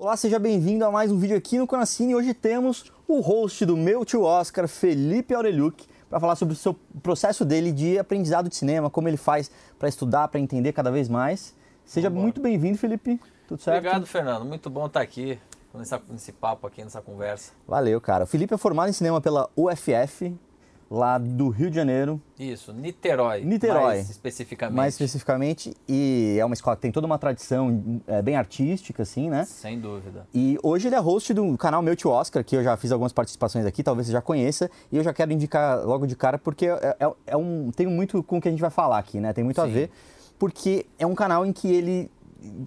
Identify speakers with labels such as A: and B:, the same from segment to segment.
A: Olá, seja bem-vindo a mais um vídeo aqui no Conacine. Hoje temos o host do meu tio Oscar, Felipe Aureliuc, para falar sobre o seu processo dele de aprendizado de cinema, como ele faz para estudar, para entender cada vez mais. Seja Vambora. muito bem-vindo, Felipe. Tudo certo? Obrigado,
B: Fernando. Muito bom estar tá aqui nessa, nesse papo aqui, nessa conversa.
A: Valeu, cara. O Felipe é formado em cinema pela UFF, lá do Rio de Janeiro.
B: Isso, Niterói. Niterói. Mais especificamente. Mais
A: especificamente. E é uma escola que tem toda uma tradição é, bem artística, assim, né? Sem dúvida. E hoje ele é host do canal Meu Tio Oscar, que eu já fiz algumas participações aqui, talvez você já conheça. E eu já quero indicar logo de cara, porque é, é, é um, tem muito com o que a gente vai falar aqui, né? Tem muito Sim. a ver. Porque é um canal em que ele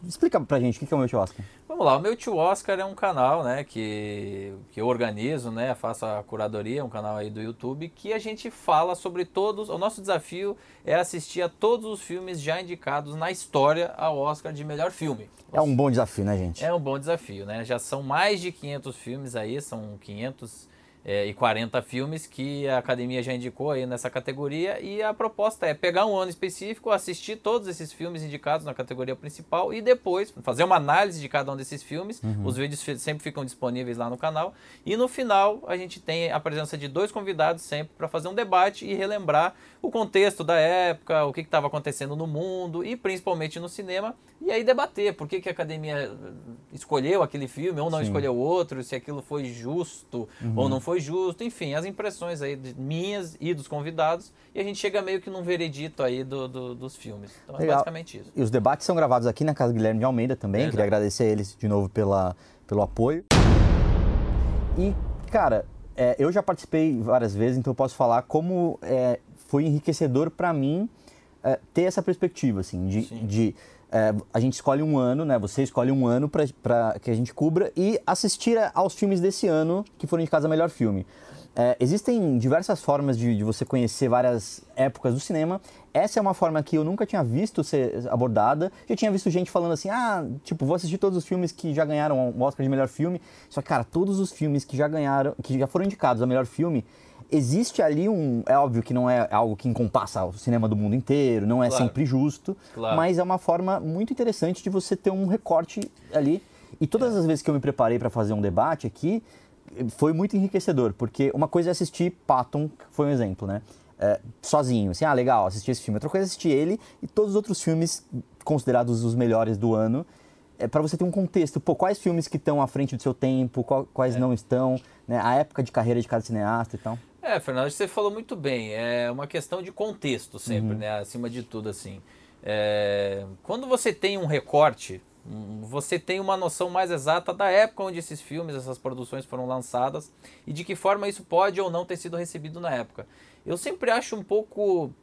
A: explica pra gente o que é o Meu Tio Oscar.
B: Vamos lá, o Meu Tio Oscar é um canal, né, que, que eu organizo, né, faço a curadoria, um canal aí do YouTube, que a gente fala sobre todos, o nosso desafio é assistir a todos os filmes já indicados na história ao Oscar de melhor filme.
A: É um bom desafio, né, gente?
B: É um bom desafio, né, já são mais de 500 filmes aí, são 500 é, e 40 filmes que a academia já indicou aí nessa categoria. E a proposta é pegar um ano específico, assistir todos esses filmes indicados na categoria principal e depois fazer uma análise de cada um desses filmes. Uhum. Os vídeos sempre ficam disponíveis lá no canal. E no final a gente tem a presença de dois convidados sempre para fazer um debate e relembrar o contexto da época, o que estava acontecendo no mundo e principalmente no cinema. E aí debater por que, que a academia escolheu aquele filme ou não Sim. escolheu outro, se aquilo foi justo uhum. ou não foi foi justo, enfim, as impressões aí minhas e dos convidados, e a gente chega meio que num veredito aí do, do, dos filmes.
A: Então é Legal. é basicamente isso. E os debates são gravados aqui na casa do Guilherme de Almeida também, é Verdade. queria agradecer a eles de novo pela, pelo apoio. E, cara, é, eu já participei várias vezes, então eu posso falar como é, foi enriquecedor para mim é, ter essa perspectiva, assim, de é, a gente escolhe um ano, né? Você escolhe um ano para que a gente cubra e assistir aos filmes desse ano que foram indicados a melhor filme. É, existem diversas formas de, de, você conhecer várias épocas do cinema. Essa é uma forma que eu nunca tinha visto ser abordada. Já tinha visto gente falando assim: ah, tipo, vou assistir todos os filmes que já ganharam o Oscar de melhor filme. Só que, cara, todos os filmes que já ganharam, que já foram indicados a melhor filme, existe ali um. É óbvio que não é algo que encompassa o cinema do mundo inteiro, não é claro. sempre justo, claro. mas é uma forma muito interessante de você ter um recorte ali. E todas é. as vezes que eu me preparei para fazer um debate aqui, foi muito enriquecedor, porque uma coisa é assistir Patton, que foi um exemplo, né? É, sozinho, assim, ah, legal, assisti esse filme. Outra coisa é assistir ele e todos os outros filmes considerados os melhores do ano é para você ter um contexto, pô, quais filmes que estão à frente do seu tempo, qual, quais é. não estão, né, a época de carreira de cada cineasta e tal.
B: É, Fernando, você falou muito bem. É uma questão de contexto sempre, uhum. né? Acima de tudo, assim. É... Quando você tem um recorte, você tem uma noção mais exata da época onde esses filmes, essas produções foram lançadas e de que forma isso pode ou não ter sido recebido na época. Eu sempre acho um pouco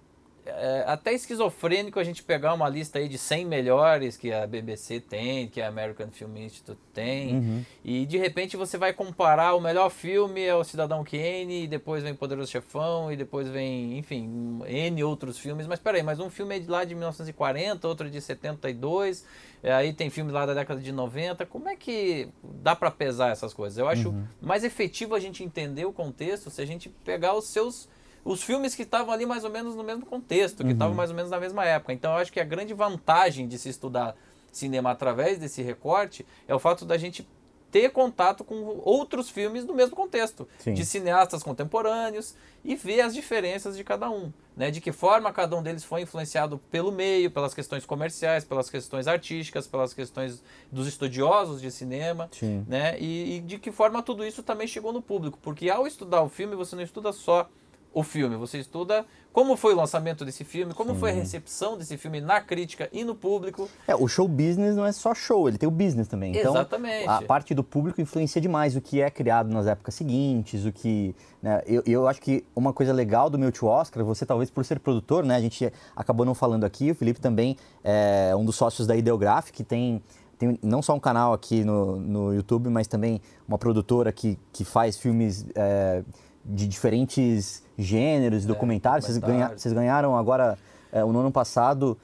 B: é, até esquizofrênico a gente pegar uma lista aí de 100 melhores que a BBC tem, que a American Film Institute tem, uhum. e de repente você vai comparar o melhor filme é o Cidadão Kane, e depois vem Poderoso Chefão, e depois vem, enfim, N outros filmes, mas peraí, mas um filme é de lá de 1940, outro é de 72, é, aí tem filmes lá da década de 90, como é que dá para pesar essas coisas? Eu acho uhum. mais efetivo a gente entender o contexto se a gente pegar os seus os filmes que estavam ali mais ou menos no mesmo contexto, que uhum. estavam uhum. mais ou menos na mesma época. Então eu acho que a grande vantagem de se estudar cinema através desse recorte é o fato da gente ter contato com outros filmes do mesmo contexto, Sim. de cineastas contemporâneos e ver as diferenças de cada um, né? De que forma cada um deles foi influenciado pelo meio, pelas questões comerciais, pelas questões artísticas, pelas questões dos estudiosos de cinema, né? E, e de que forma tudo isso também chegou no público, porque ao estudar o filme você não estuda só o filme, você estuda como foi o lançamento desse filme, como Sim. foi a recepção desse filme na crítica e no público.
A: É, o show business não é só show, ele tem o business também. Então, Exatamente. a parte do público influencia demais o que é criado nas épocas seguintes, o que... Né, eu, eu acho que uma coisa legal do meu tio Oscar, você talvez por ser produtor, né? A gente acabou não falando aqui, o Felipe também é um dos sócios da Ideograf, que tem tem não só um canal aqui no, no YouTube, mas também uma produtora que, que faz filmes é, de diferentes gêneros, é, documentários. Vocês, ganha, vocês ganharam agora, é, no ano passado,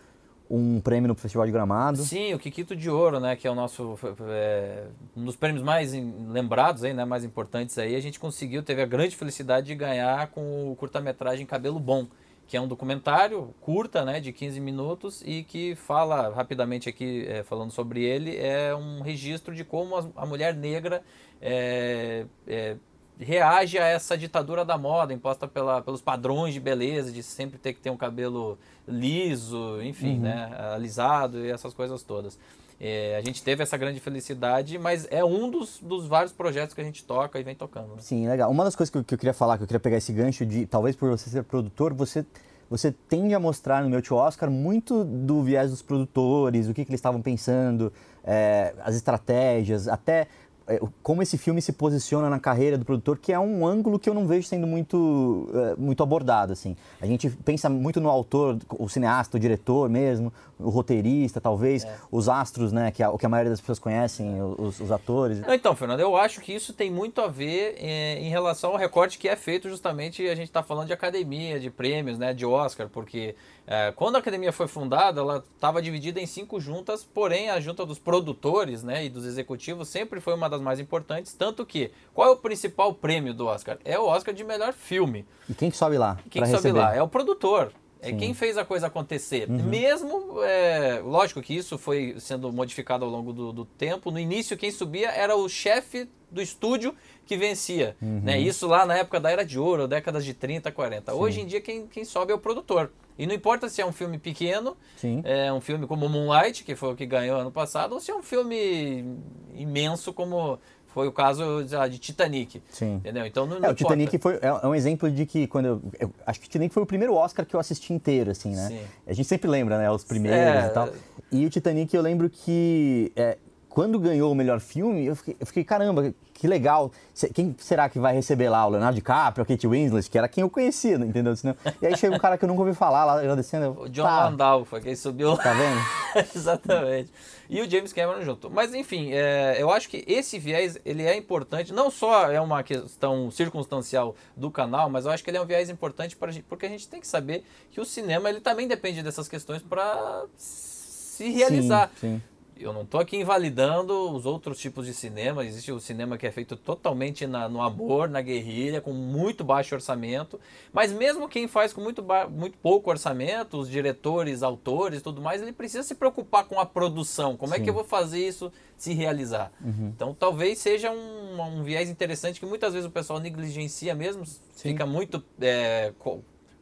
A: um prêmio no Festival de Gramado. Sim,
B: o Kikito de Ouro, né, que é o nosso é, um dos prêmios mais lembrados aí, né, mais importantes aí. A gente conseguiu, teve a grande felicidade de ganhar com o curta-metragem Cabelo Bom, que é um documentário curta, né, de 15 minutos e que fala rapidamente aqui é, falando sobre ele, é um registro de como a, a mulher negra é, é reage a essa ditadura da moda imposta pela, pelos padrões de beleza, de sempre ter que ter um cabelo liso, enfim, uhum. né, alisado e essas coisas todas. É, a gente teve essa grande felicidade, mas é um dos, dos vários projetos que a gente toca e vem tocando. Né?
A: Sim, legal. Uma das coisas que eu, que eu, queria falar, que eu queria pegar esse gancho de, talvez por você ser produtor, você você tende a mostrar no meu tio Oscar muito do viés dos produtores, o que, que eles estavam pensando, é, as estratégias, até é, como esse filme se posiciona na carreira do produtor, que é um ângulo que eu não vejo sendo muito, é, muito abordado, assim. A gente pensa muito no autor, o cineasta, o diretor mesmo, o roteirista, talvez, é. os astros, né, que a, que a maioria das pessoas conhecem, é. os, os atores.
B: então, Fernando, eu acho que isso tem muito a ver é, em relação ao recorte que é feito justamente, a gente está falando de academia, de prêmios, né, de Oscar, porque é, quando a academia foi fundada, ela estava dividida em cinco juntas, porém a junta dos produtores, né, e dos executivos sempre foi uma das das mais importantes. Tanto que, qual é o principal prêmio do Oscar? É o Oscar de melhor filme.
A: E quem que sobe lá? Quem que sobe lá? É
B: o produtor. É Sim. quem fez a coisa acontecer. Uhum. Mesmo, é, lógico que isso foi sendo modificado ao longo do, do tempo. No início, quem subia era o chefe do estúdio que vencia. Uhum. Né? Isso lá na época da Era de Ouro, décadas de 30, 40. Sim. Hoje em dia, quem, quem sobe é o produtor. E não importa se é um filme pequeno, Sim. é um filme como Moonlight, que foi o que ganhou ano passado, ou se é um filme imenso como foi o caso lá, de Titanic. Sim. Entendeu? Então não, é, não é, o Titanic
A: foi, é, é um exemplo de que quando eu, eu, acho que o Titanic foi o primeiro Oscar que eu assisti inteiro, assim, né? Sim. A gente sempre lembra, né? Os primeiros é... e tal. E o Titanic eu lembro que é, quando ganhou o melhor filme, eu fiquei, eu fiquei caramba, que legal. Quem será que vai receber lá? O Leonardo DiCaprio, a Kate Winslet, que era quem eu conhecia, né, entendeu? E aí chega um cara que eu nunca ouvi falar lá agradecendo. O John tá.
B: Landau foi quem subiu lá. Tá vendo? Exatamente. E o James Cameron junto. Mas enfim, é, eu acho que esse viés ele é importante. Não só é uma questão circunstancial do canal, mas eu acho que ele é um viés importante para porque a gente tem que saber que o cinema ele também depende dessas questões para se realizar. Sim, sim eu não estou aqui invalidando os outros tipos de cinema. Existe o cinema que é feito totalmente na, no amor, na guerrilha, com muito baixo orçamento. Mas mesmo quem faz com muito, muito pouco orçamento, os diretores, autores, tudo mais, ele precisa se preocupar com a produção. Como Sim. é que eu vou fazer isso se realizar? Uhum. Então talvez seja um, um viés interessante que muitas vezes o pessoal negligencia mesmo, Sim. fica muito é,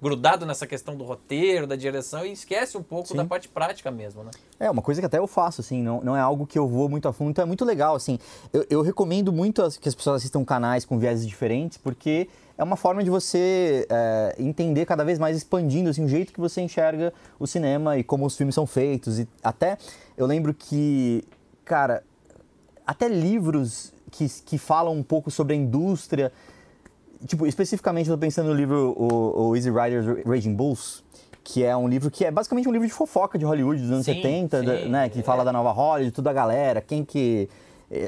B: grudado nessa questão do roteiro, da direção e esquece um pouco Sim. da parte prática mesmo, né?
A: É, uma coisa que até eu faço, assim, não, não é algo que eu vou muito a fundo, então é muito legal, assim. Eu, eu recomendo muito que as pessoas assistam canais com viéses diferentes, porque é uma forma de você é, entender cada vez mais expandindo assim, o jeito que você enxerga o cinema e como os filmes são feitos. E até eu lembro que, cara, até livros que, que falam um pouco sobre a indústria tipo, especificamente eu tô pensando no livro o, o Easy Riders Raging Bulls, que é um livro que é basicamente um livro de fofoca de Hollywood dos anos sim, 70, sim, né? Que é. fala da Nova Hollywood, toda a galera, quem que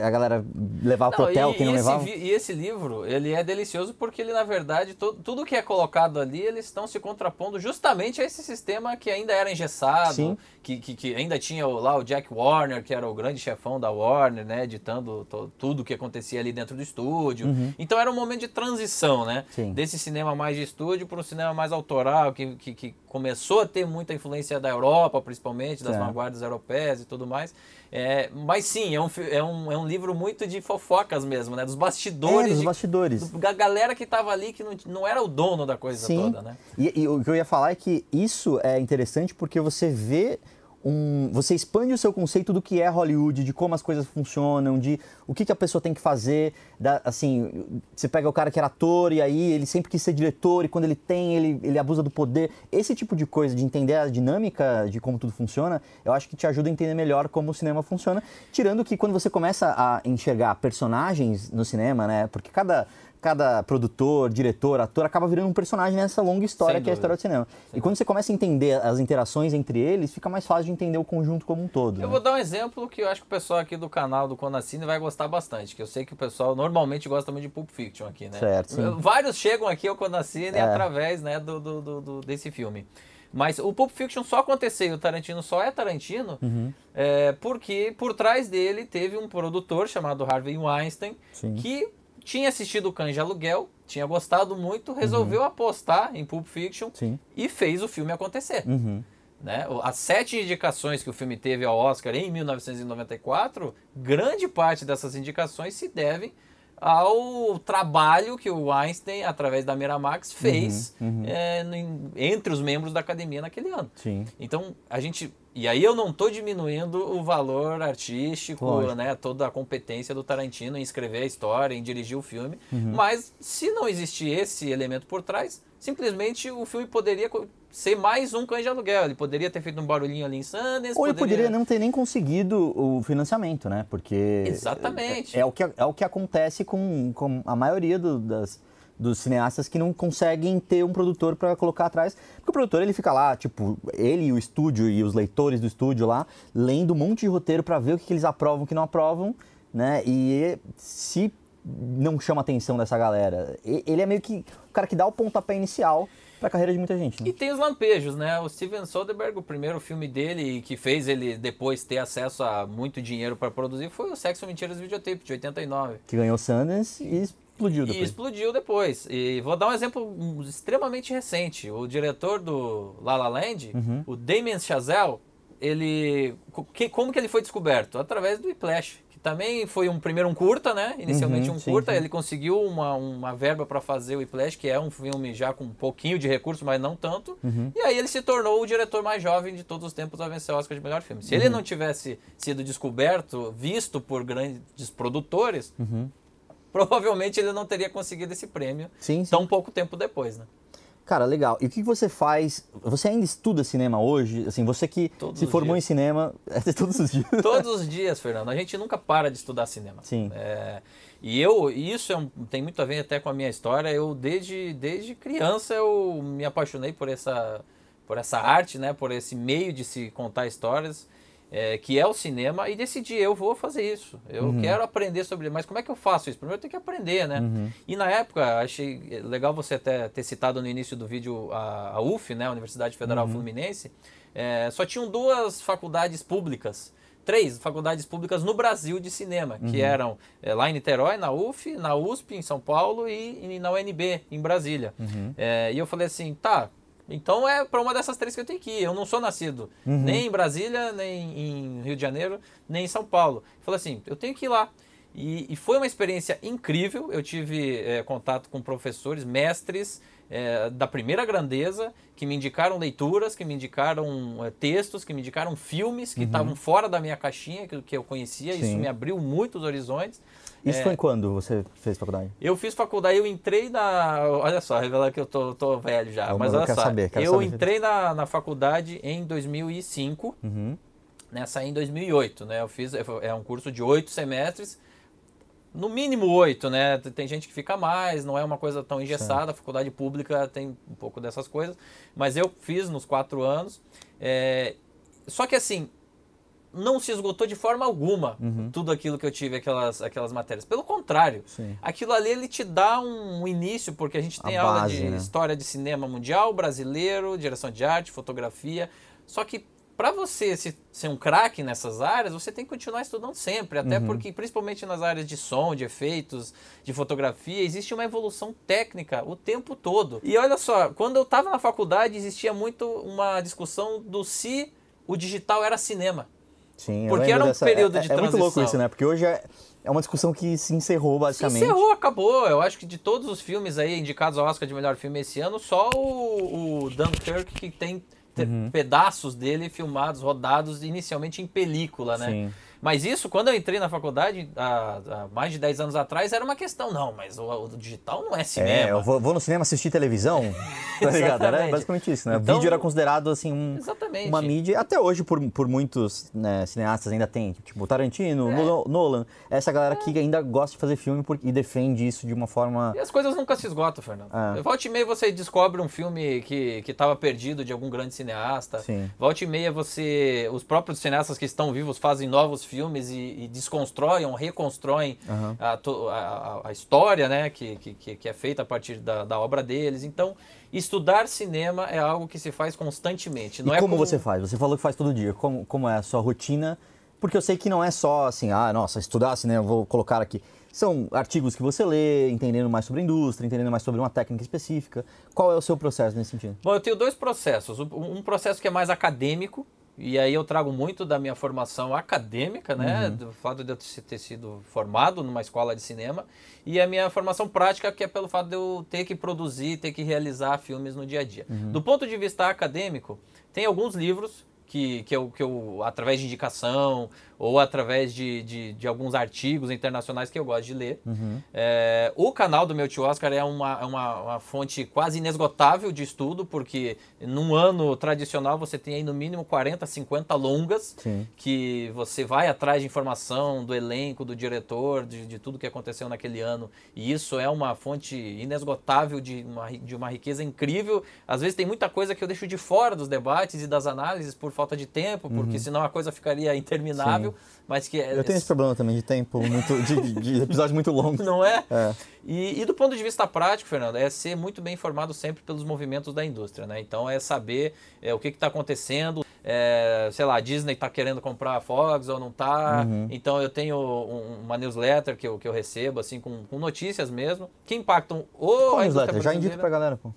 A: a galera levava não, pro hotel, que não levava.
B: E esse livro, ele é delicioso porque ele, na verdade, to, tudo que é colocado ali, eles estão se contrapondo justamente a esse sistema que ainda era engessado, que, que, que, ainda tinha lá o Jack Warner, que era o grande chefão da Warner, né, editando to, tudo que acontecia ali dentro do estúdio. Uhum. Então era um momento de transição, né, Sim. desse cinema mais de estúdio para um cinema mais autoral, que, que, que começou a ter muita influência da Europa, principalmente, das é. vanguardas europeias e tudo mais. É, mas sim, é um, é, um, é um livro muito de fofocas mesmo, né? Dos bastidores. É, dos
A: bastidores. De,
B: da galera que tava ali, que não, não era o dono da coisa sim. toda, né?
A: E, e o que eu ia falar é que isso é interessante porque você vê um, você expande o seu conceito do que é Hollywood, de como as coisas funcionam, de o que, que a pessoa tem que fazer. Da, assim, você pega o cara que era ator e aí ele sempre quis ser diretor e quando ele tem, ele, ele abusa do poder. Esse tipo de coisa, de entender a dinâmica de como tudo funciona, eu acho que te ajuda a entender melhor como o cinema funciona. Tirando que quando você começa a enxergar personagens no cinema, né? Porque cada cada produtor, diretor, ator acaba virando um personagem nessa longa história que é a história do cinema. Sem e quando você começa a entender as interações entre eles, fica mais fácil de entender o conjunto como um todo. Eu né? vou
B: dar um exemplo que eu acho que o pessoal aqui do canal do Conacine vai gostar bastante, que eu sei que o pessoal normalmente gosta muito de Pulp Fiction aqui, né? Certo. Sim. Vários chegam aqui ao Conacine é. através né, do, do, do, desse filme. Mas o Pulp Fiction só aconteceu, o Tarantino só é Tarantino, uhum. é, porque por trás dele teve um produtor chamado Harvey Weinstein, Sim. que tinha assistido o Cães Aluguel, tinha gostado muito, resolveu uhum. apostar em Pulp Fiction Sim. e fez o filme acontecer. Uhum. Né? As sete indicações que o filme teve ao Oscar em 1994, grande parte dessas indicações se devem ao trabalho que o Einstein, através da Miramax, fez uhum, uhum. É, entre os membros da academia naquele ano. Sim. Então, a gente e aí eu não estou diminuindo o valor artístico, Lógico. né, toda a competência do Tarantino em escrever a história, em dirigir o filme, uhum. mas se não existir esse elemento por trás, simplesmente o filme poderia ser mais um cães de aluguel. Ele poderia ter feito um barulhinho ali em Sundance. Ou ele poderia... poderia
A: não ter nem conseguido o financiamento, né? Porque... Exatamente. É, é o, que, é o que acontece com, com a maioria do, das dos cineastas que não conseguem ter um produtor para colocar atrás, porque o produtor ele fica lá, tipo, ele e o estúdio e os leitores do estúdio lá, lendo um monte de roteiro para ver o que, que eles aprovam, o que não aprovam, né? E se não chama atenção dessa galera, ele é meio que o cara que dá o pontapé inicial para a carreira de muita gente. Né? E
B: tem os lampejos, né? O Steven Soderbergh, o primeiro filme dele que fez ele depois ter acesso a muito dinheiro para produzir foi o Sexo, Mentiras e Videotape de 89,
A: que ganhou Sundance e explodiu depois. E
B: explodiu depois. E vou dar um exemplo extremamente recente. O diretor do La La Land, uhum. o Damien Chazelle, ele que, como que ele foi descoberto? Através do Whiplash, que também foi um primeiro um curta, né? Inicialmente uhum, um curta, sim. ele conseguiu uma, uma verba para fazer o Whiplash, que é um filme já com um pouquinho de recurso, mas não tanto. Uhum. E aí ele se tornou o diretor mais jovem de todos os tempos a vencer o Oscar de melhor filme. Se uhum. ele não tivesse sido descoberto, visto por grandes produtores, uhum provavelmente ele não teria conseguido esse prêmio sim, sim. tão pouco tempo depois, né?
A: Cara, legal. E o que você faz? Você ainda estuda cinema hoje? Assim, você que todos se formou dias. em cinema é todos os dias.
B: todos os dias, Fernando. A gente nunca para de estudar cinema. Sim. É, e eu, isso é um, tem muito a ver até com a minha história. Eu desde, desde criança eu me apaixonei por essa por essa arte, né? Por esse meio de se contar histórias é, que é o cinema, e decidi eu vou fazer isso. Eu uhum. quero aprender sobre mas como é que eu faço isso? Primeiro eu tenho que aprender, né? Uhum. E na época, achei legal você até ter citado no início do vídeo a, a UF, né, a Universidade Federal uhum. Fluminense, é, só tinham duas faculdades públicas três faculdades públicas no Brasil de cinema, uhum. que eram é, lá em Niterói, na UF, na USP, em São Paulo e, e na UNB, em Brasília. Uhum. É, e eu falei assim, tá, então é para uma dessas três que eu tenho que ir. Eu não sou nascido uhum. nem em Brasília, nem em Rio de Janeiro, nem em São Paulo. Falei assim, eu tenho que ir lá. E, e foi uma experiência incrível. Eu tive é, contato com professores, mestres é, da primeira grandeza, que me indicaram leituras, que me indicaram é, textos, que me indicaram filmes que uhum. estavam uhum. fora da minha caixinha, que, que eu conhecia. Sim. Isso me abriu muitos horizontes. Isso é, foi
A: quando você fez faculdade?
B: Eu fiz faculdade, eu entrei na. Olha só, revelar que eu tô, tô velho já. Não, é, mas olha só, saber, eu saber. entrei na, na faculdade em 2005, uhum. né, saí em 2008, né? Eu fiz, é um curso de oito semestres, no mínimo oito, né? Tem gente que fica mais, não é uma coisa tão engessada, a faculdade pública tem um pouco dessas coisas, mas eu fiz nos quatro anos. É, só que assim, não se esgotou de forma alguma uhum. tudo aquilo que eu tive, aquelas, aquelas matérias. Pelo contrário, Sim. aquilo ali ele te dá um início, porque a gente tem a aula base, de né? história de cinema mundial, brasileiro, direção de arte, fotografia. Só que para você se, ser um craque nessas áreas, você tem que continuar estudando sempre, até uhum. porque, principalmente nas áreas de som, de efeitos, de fotografia, existe uma evolução técnica o tempo todo. E olha só, quando eu estava na faculdade, existia muito uma discussão do se o digital era cinema.
A: Sim, Porque era um dessa, período é, de é, transição. É muito louco isso, né? Porque hoje é, é uma discussão que se encerrou, basicamente. Se encerrou,
B: acabou. Eu acho que de todos os filmes aí indicados ao Oscar de melhor filme esse ano, só o, o Dunkirk que tem uhum. pedaços dele filmados, rodados inicialmente em película, né? Sim. Mas isso, quando eu entrei na faculdade, há, há, mais de 10 anos atrás, era uma questão. Não, mas o, o digital não é cinema. É, eu
A: vou, vou no cinema assistir televisão? Tá ligado? Era basicamente isso, né? Então, vídeo era considerado, assim, um, uma mídia. Até hoje, por, por muitos né, cineastas ainda tem. Tipo, Tarantino, é. Nolan. Essa galera é. que ainda gosta de fazer filme por, e defende isso de uma forma. E
B: as coisas nunca se esgotam, Fernando. É. Volte e meia você descobre um filme que, que tava perdido de algum grande cineasta. Sim. Volte e meia você. Os próprios cineastas que estão vivos fazem novos filmes e, e desconstroem, reconstroem uhum. a, a, a, história, né? Que, que, que é feita a partir da, da obra deles. Então. Estudar cinema é algo que se faz constantemente. Não e é como, como você
A: faz? Você falou que faz todo dia. Como, como é a sua rotina? Porque eu sei que não é só assim, ah, nossa, estudar cinema, vou colocar aqui. São artigos que você lê, entendendo mais sobre a indústria, entendendo mais sobre uma técnica específica. Qual é o seu processo nesse sentido?
B: Bom, eu tenho dois processos. Um processo que é mais acadêmico, e aí eu trago muito da minha formação acadêmica, né, uhum. do fato de eu ter sido formado numa escola de cinema, e a minha formação prática, que é pelo fato de eu ter que produzir, ter que realizar filmes no dia a dia. Uhum. Do ponto de vista acadêmico, tem alguns livros que, que, eu, que eu, através de indicação ou através de, de, de alguns artigos internacionais que eu gosto de ler. Uhum. É, o canal do meu tio Oscar é uma, é uma, uma, fonte quase inesgotável de estudo, porque num ano tradicional você tem aí no mínimo 40, 50 longas Sim. que você vai atrás de informação do elenco, do diretor, de, de tudo que aconteceu naquele ano. E isso é uma fonte inesgotável de uma, de uma riqueza incrível. Às vezes tem muita coisa que eu deixo de fora dos debates e das análises por falta de tempo, porque uhum. senão a coisa ficaria interminável. Sim. Mas que é Eu tenho esse
A: problema também de tempo, muito, de, de episódios muito longos. Não é? é.
B: E, e, do ponto de vista prático, Fernando, é ser muito bem informado sempre pelos movimentos da indústria, né? Então é saber é, o que está acontecendo. É, sei lá, a Disney está querendo comprar a Fox ou não está. Uhum. Então eu tenho um, uma newsletter que eu, que eu recebo, assim, com, com notícias mesmo, que impactam o.
A: Qual newsletter? Já indico pra galera, pô.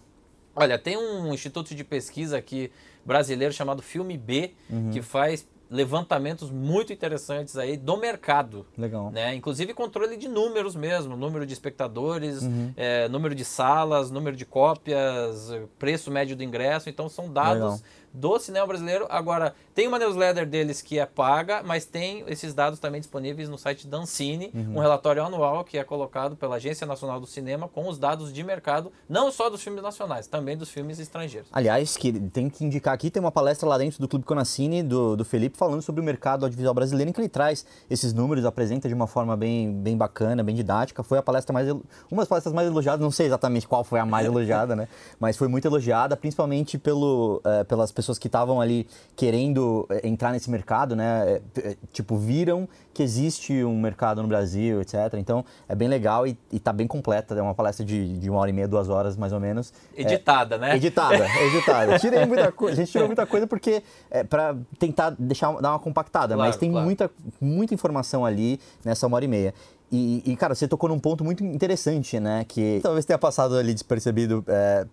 B: Olha, tem um instituto de pesquisa que brasileiro chamado Filme B, uhum. que faz levantamentos muito interessantes aí do mercado. Legal. Né? Inclusive controle de números mesmo, número de espectadores, uhum. é, número de salas, número de cópias, preço médio do ingresso. Então são dados Legal do cinema né, brasileiro. Agora, tem uma newsletter deles que é paga, mas tem esses dados também disponíveis no site Dancine, uhum. um relatório anual que é colocado pela Agência Nacional do Cinema com os dados de mercado, não só dos filmes nacionais, também dos filmes estrangeiros.
A: Aliás, que tem que indicar aqui, tem uma palestra lá dentro do Clube Conacine, do, do Felipe, falando sobre o mercado audiovisual brasileiro, em que ele traz esses números, apresenta de uma forma bem, bem bacana, bem didática. Foi a palestra mais. Uma das palestras mais elogiadas, não sei exatamente qual foi a mais elogiada, né? Mas foi muito elogiada, principalmente pelo, é, pelas pessoas que estavam ali querendo eh, entrar nesse mercado, né? Eh, eh, tipo, viram que existe um mercado no Brasil, etc. Então, é bem legal e, está bem completa. É uma palestra de, de, uma hora e meia, duas horas, mais ou menos. É, editada, é, né? Editada, editada. Tirei muita coisa. A gente tirou muita coisa porque é para tentar deixar, dar uma compactada. Claro, mas tem claro. muita, muita informação ali nessa uma hora e meia. E, e, cara, você tocou num ponto muito interessante, né? Que talvez tenha passado ali despercebido é,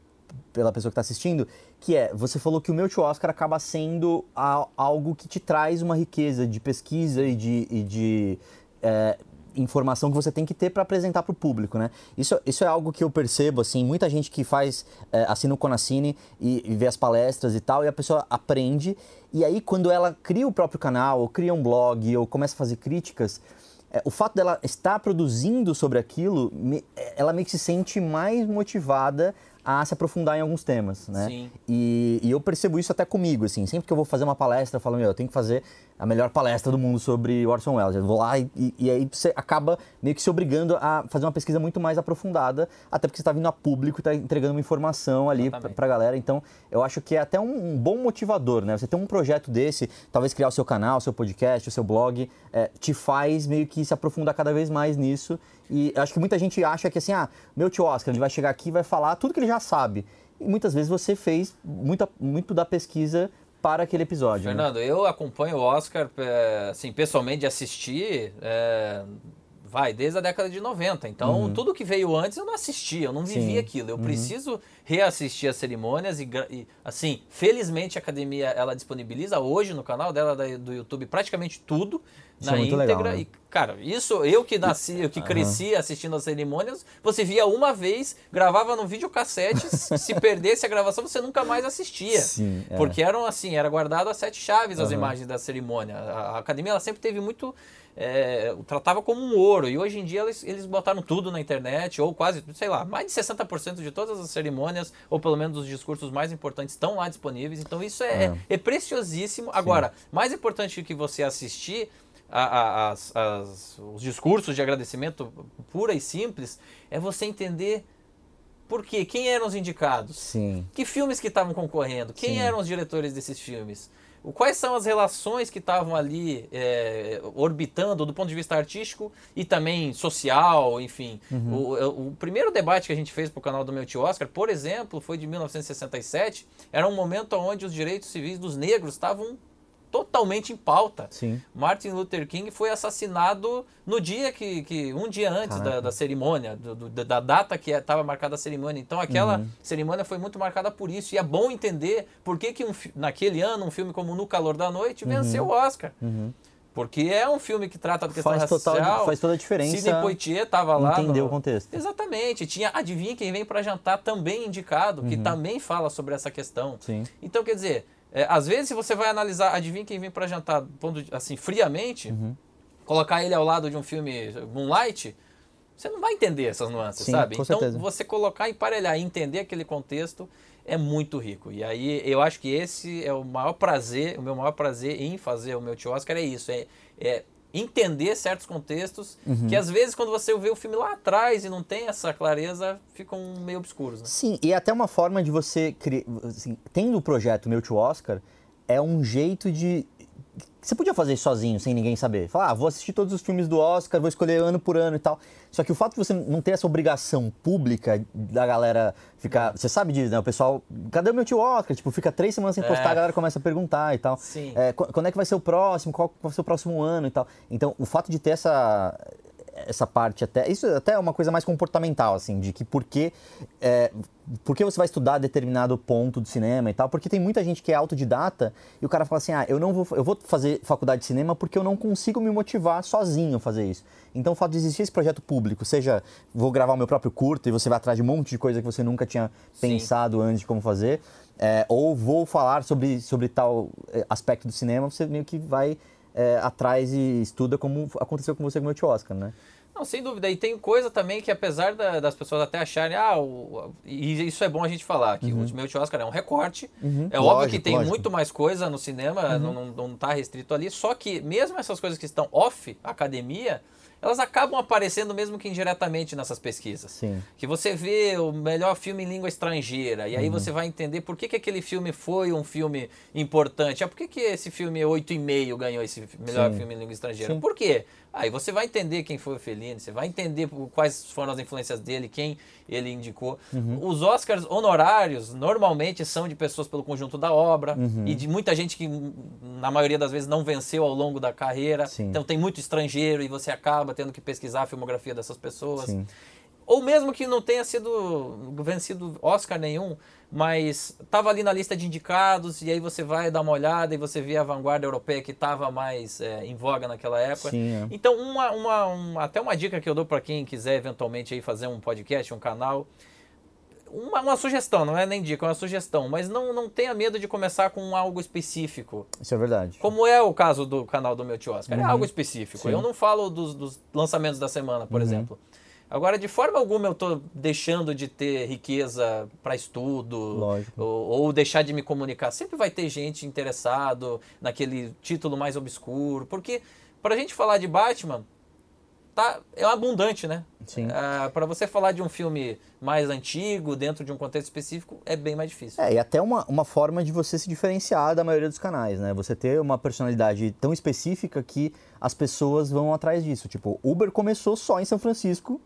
A: pela pessoa que está assistindo, que é, você falou que o meu tio Oscar acaba sendo a, algo que te traz uma riqueza de pesquisa e de, e de é, informação que você tem que ter para apresentar para o público, né? Isso, isso é algo que eu percebo, assim, muita gente que faz, é, assina o Conacine e, e, vê as palestras e tal, e a pessoa aprende, e aí quando ela cria o próprio canal, ou cria um blog, ou começa a fazer críticas, é, o fato dela estar produzindo sobre aquilo, é, ela meio que se sente mais motivada a se aprofundar em alguns temas, né? Sim. E, e eu percebo isso até comigo, assim, sempre que eu vou fazer uma palestra, eu falo, meu, eu tenho que fazer a melhor palestra do mundo sobre Orson Welles. Eu vou lá e, e, aí você acaba meio que se obrigando a fazer uma pesquisa muito mais aprofundada, até porque você está vindo a público e está entregando uma informação ali para a galera. Então, eu acho que é até um, um, bom motivador, né? Você ter um projeto desse, talvez criar o seu canal, o seu podcast, o seu blog, é, te faz meio que se aprofundar cada vez mais nisso. E acho que muita gente acha que assim, ah, meu tio Oscar, ele vai chegar aqui e vai falar tudo que ele já sabe. E muitas vezes você fez muita, muito da pesquisa para aquele episódio. Né?
B: Fernando, né? eu acompanho o Oscar, é, assim, pessoalmente, de assistir. É, vai, desde a década de 90. Então, uhum. tudo que veio antes eu não assisti, eu não vivi Sim. aquilo. Eu uhum. preciso reassistir as cerimônias e, e, assim, felizmente a academia ela disponibiliza hoje no canal dela do YouTube praticamente tudo isso na é íntegra legal, né? e cara, isso eu que nasci, eu que cresci assistindo as cerimônias, você via uma vez, gravava no videocassete, se perdesse a gravação você nunca mais assistia. Sim, é. Porque eram assim, era guardado as sete chaves uhum. as imagens da cerimônia. A, a academia ela sempre teve muito é, tratava como um ouro. E hoje em dia eles, eles botaram tudo na internet, ou quase, sei lá, mais de 60% de todas as cerimônias cerimônias, ou pelo menos os discursos mais importantes estão lá disponíveis. Então isso é, é. é preciosíssimo. Sim. Agora, mais importante que você assistir a, a, as, os discursos de agradecimento pura e simples é você entender por quê, quem eram os indicados, Sim. que filmes que estavam concorrendo, quem Sim. eram os diretores desses filmes. Quais são as relações que estavam ali é, orbitando do ponto de vista artístico e também social, enfim. Uhum. O, é, o, primeiro debate que a gente fez para o canal do meu tio Oscar, por exemplo, foi de 1967. Era um momento onde os direitos civis dos negros estavam totalmente em pauta. Sim. Martin Luther King foi assassinado no dia que, que um dia antes da, da, cerimônia, do, do, da data que estava é, marcada a cerimônia. Então aquela uhum. cerimônia foi muito marcada por isso. E é bom entender por que, que um, naquele ano um filme como No Calor da Noite uhum. venceu o Oscar. Uhum. Porque é um filme que trata da questão faz racial. faz toda a diferença. Sidney Poitier estava lá. Entendeu no... o contexto. Exatamente. Tinha Adivinha Quem Vem para Jantar também indicado, que uhum. também fala sobre essa questão. Sim. Então, quer dizer, é, às vezes, se você vai analisar, adivinha quem vem para jantar, pondo assim, friamente, uhum. colocar ele ao lado de um filme Moonlight, você não vai entender essas nuances, Sim, sabe? então, certeza. você colocar, emparelhar entender aquele contexto é muito rico. E aí, eu acho que esse é o maior prazer, o meu maior prazer em fazer o meu tio Oscar é isso, é, é entender certos contextos uhum. que às vezes quando você vê o filme lá atrás e não tem essa clareza, ficam meio obscuros.
A: Né? Sim, e é até uma forma de você criar, assim, tendo o projeto Meu Tio Oscar, é um jeito de você podia fazer isso sozinho, sem ninguém saber. Falar, ah, vou assistir todos os filmes do Oscar, vou escolher ano por ano e tal. Só que o fato de você não ter essa obrigação pública da galera ficar. Você sabe disso, né? O pessoal. Cadê o meu tio Oscar? Tipo, fica três semanas sem é. postar, é. a galera começa a perguntar e tal. Sim. É, quando é que vai ser o próximo? Qual vai ser o próximo ano e tal? Então, o fato de ter essa, essa parte até. Isso até é uma coisa mais comportamental, assim, de que por que. É, por que você vai estudar determinado ponto do cinema e tal? Porque tem muita gente que é autodidata e o cara fala assim: ah, eu não vou, eu vou fazer faculdade de cinema porque eu não consigo me motivar sozinho a fazer isso. Então o fato de existir esse projeto público, seja vou gravar o meu próprio curto e você vai atrás de um monte de coisa que você nunca tinha Sim. pensado antes de como fazer, é, ou vou falar sobre, sobre tal é, aspecto do cinema, você meio que vai é, atrás e estuda como aconteceu com você com o Mute Oscar, né?
B: Não, sem dúvida. E tem coisa também que, apesar da, das pessoas até acharem, ah, o, e isso é bom a gente falar, que uhum. o Ultimate Oscar é um recorte. Uhum. É lógico, óbvio que tem lógico. muito mais coisa no cinema, uhum. não, está restrito ali. Só que, mesmo essas coisas que estão off academia, elas acabam aparecendo mesmo que indiretamente nessas pesquisas. Sim. Que você vê o melhor filme em língua estrangeira, e aí uhum. você vai entender por que, que aquele filme foi um filme importante. Ah, por que, que esse filme 8,5 ganhou esse melhor Sim. filme em língua estrangeira? Sim. Por quê? Aí você vai entender quem foi o Fellini, você vai entender quais foram as influências dele, quem ele indicou. Uhum. Os Oscars honorários normalmente são de pessoas pelo conjunto da obra uhum. e de muita gente que, na maioria das vezes, não venceu ao longo da carreira. Sim. Então tem muito estrangeiro e você acaba tendo que pesquisar a filmografia dessas pessoas. Sim. Ou mesmo que não tenha sido vencido Oscar nenhum, mas estava ali na lista de indicados, e aí você vai dar uma olhada e você vê a vanguarda europeia que estava mais é, em voga naquela época. Sim, é. Então, uma, uma, uma, até uma dica que eu dou para quem quiser eventualmente aí fazer um podcast, um canal uma, uma, sugestão, não é nem dica, é uma sugestão, mas não, não tenha medo de começar com algo específico. Isso é verdade. Como é o caso do canal do meu tio Oscar, é uhum. é algo específico. Sim. Eu não falo dos, dos, lançamentos da semana, por uhum. exemplo. Agora, de forma alguma eu estou deixando de ter riqueza para estudo ou, ou, deixar de me comunicar. Sempre vai ter gente interessado naquele título mais obscuro, porque para a gente falar de Batman, tá, é abundante, né? Sim. Ah, para você falar de um filme mais antigo, dentro de um contexto específico, é bem mais difícil.
A: É, e até uma, uma forma de você se diferenciar da maioria dos canais, né? Você ter uma personalidade tão específica que as pessoas vão atrás disso. Tipo, Uber começou só em São Francisco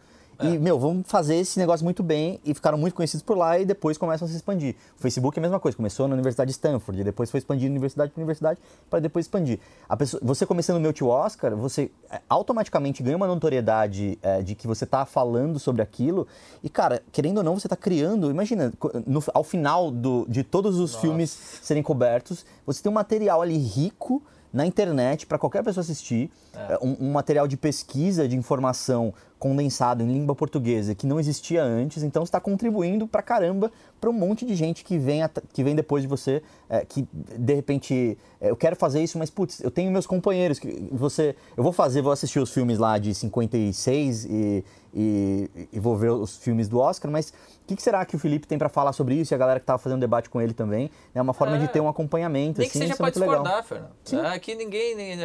A: é. E, meu, vamos fazer esse negócio muito bem. E ficaram muito conhecidos por lá e depois começam a se expandir. O Facebook é a mesma coisa. Começou na Universidade de Stanford e depois foi expandindo universidade para universidade para depois expandir. A pessoa, você começando o meu tio Oscar, você é, automaticamente ganha uma notoriedade é, de que você está falando sobre aquilo. E, cara, querendo ou não, você está criando. Imagina, no, ao final do, de todos os Nossa. filmes serem cobertos, você tem um material ali rico na internet para qualquer pessoa assistir, é. é. um, um, material de pesquisa, de informação condensado em língua portuguesa que não existia antes, então está contribuindo para caramba para um monte de gente que vem, que vem depois de você, é, que de repente é, eu quero fazer isso, mas putz, eu tenho meus companheiros que você, eu vou fazer, vou assistir os filmes lá de 56 e, e, e vou ver os filmes do Oscar, mas o que, que, será que o Felipe tem para falar sobre isso e a galera que estava fazendo debate com ele também? É uma forma é, de ter um acompanhamento. Nem assim, que seja é para discordar,
B: Fernando. Aqui é ninguém, nem,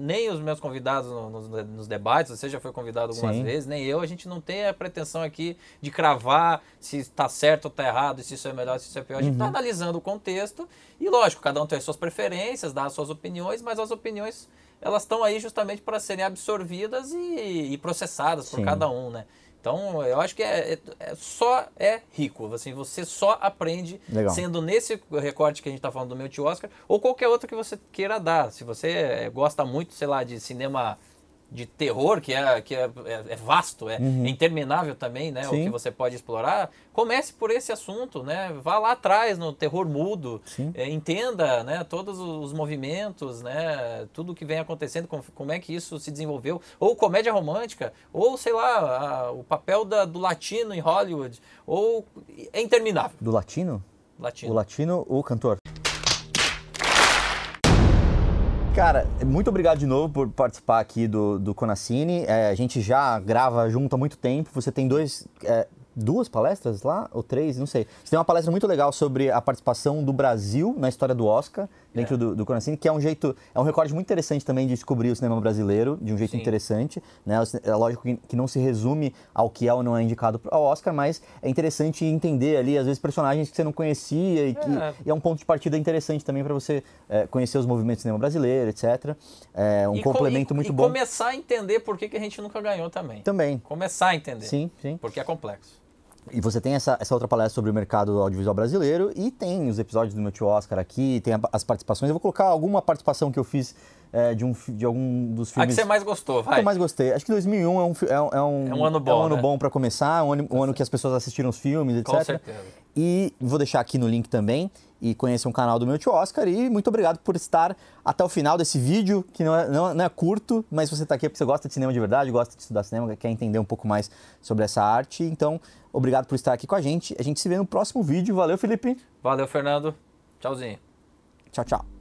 B: nem, os meus convidados nos, nos debates, você já foi convidado algumas Sim. vezes, nem eu, a gente não tem a pretensão aqui de cravar se está certo ou está errado errado, se isso é melhor, se isso é pior. A gente está uhum. analisando o contexto e, lógico, cada um tem as suas preferências, dá as suas opiniões, mas as opiniões elas estão aí justamente para serem absorvidas e, e processadas Sim. por cada um, né? Então, eu acho que é, é, é, só é rico. Assim, você só aprende Legal. sendo nesse recorte que a gente está falando do meu tio Oscar ou qualquer outro que você queira dar. Se você é, gosta muito, sei lá, de cinema de terror, que é, que é, é, é vasto, é, uhum. é, interminável também, né? Sim. O que você pode explorar. Comece por esse assunto, né? Vá lá atrás no terror mudo, é, entenda né, todos os movimentos, né? Tudo que vem acontecendo, como, como é que isso se desenvolveu. Ou comédia romântica, ou sei lá, a, o papel da, do latino em Hollywood, ou é interminável.
A: Do latino? Latino. O latino, o cantor. Cara, muito obrigado de novo por participar aqui do, do Conacine. É, a gente já grava junto há muito tempo. Você tem dois, é, duas palestras lá, ou três, não sei. Você tem uma palestra muito legal sobre a participação do Brasil na história do Oscar dentro é. do, do Conacine, que é um jeito, é um recorde muito interessante também de descobrir o cinema brasileiro, de um jeito Sim. interessante, né? É lógico que, que, não se resume ao que é ou não é indicado ao Oscar, mas é interessante entender ali, às vezes, personagens que você não conhecia e que é, e é um ponto de partida interessante também para você é, conhecer os movimentos do cinema brasileiro, etc. É um e complemento com, e, muito e bom. E
B: começar a entender por que, que a gente nunca ganhou também. Também. Começar a entender. Sim, sim. Porque é complexo.
A: E você tem essa, essa outra palestra sobre o mercado audiovisual brasileiro e tem os episódios do meu tio Oscar aqui, tem a, as participações. Eu vou colocar alguma participação que eu fiz é, de, um, de algum dos filmes. A que você mais gostou, vai. Que eu mais gostei. Acho que 2001 é um, é, é um, é um ano bom. É um ano né? bom para começar, um ano, um ano que as pessoas assistiram os filmes, etc. Com certeza. E vou deixar aqui no link também e conheçam o canal do meu tio Oscar. E muito obrigado por estar até o final desse vídeo, que não é, não, não é curto, mas você está aqui é porque você gosta de cinema de verdade, gosta de estudar cinema, quer entender um pouco mais sobre essa arte. Então, obrigado por estar aqui com a gente. A gente se vê no próximo vídeo. Valeu, Felipe.
B: Valeu, Fernando. Tchauzinho.
A: Tchau, tchau.